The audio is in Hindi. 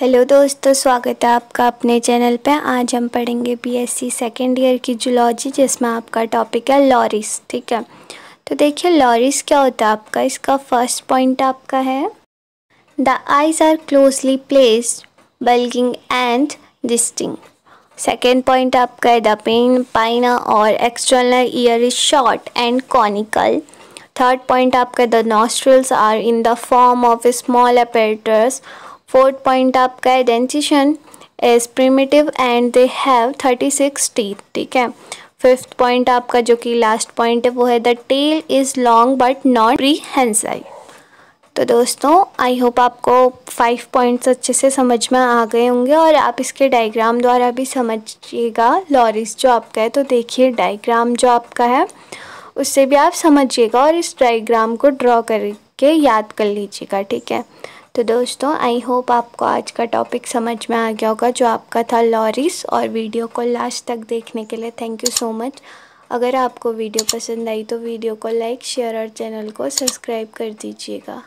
हेलो दोस्तों स्वागत है आपका अपने चैनल पे आज हम पढ़ेंगे बीएससी सेकेंड ईयर की जुलॉजी जिसमें आपका टॉपिक है लॉरिस ठीक है तो देखिए लॉरिस क्या होता है आपका इसका फर्स्ट पॉइंट आपका है the eyes are closely placed bulging and distinct second point आपका है द पेन पाइना और external ear is short and conical third point आपका the nostrils are in the form of small apertures fourth point आपका है dentition is primitive and they have thirty six teeth ठीक है फिफ्थ पॉइंट आपका जो कि लास्ट पॉइंट है वो है the tail is long but not prehensile तो दोस्तों आई होप आपको फाइव पॉइंट्स अच्छे से समझ में आ गए होंगे और आप इसके डायग्राम द्वारा भी समझिएगा लॉरिस जो आपका है तो देखिए डायग्राम जो आपका है उससे भी आप समझिएगा और इस डायग्राम को ड्रॉ करके याद कर लीजिएगा ठीक है तो दोस्तों आई होप आपको आज का टॉपिक समझ में आ गया होगा जो आपका था लॉरिस और वीडियो को लास्ट तक देखने के लिए थैंक यू सो मच अगर आपको वीडियो पसंद आई तो वीडियो को लाइक शेयर और चैनल को सब्सक्राइब कर दीजिएगा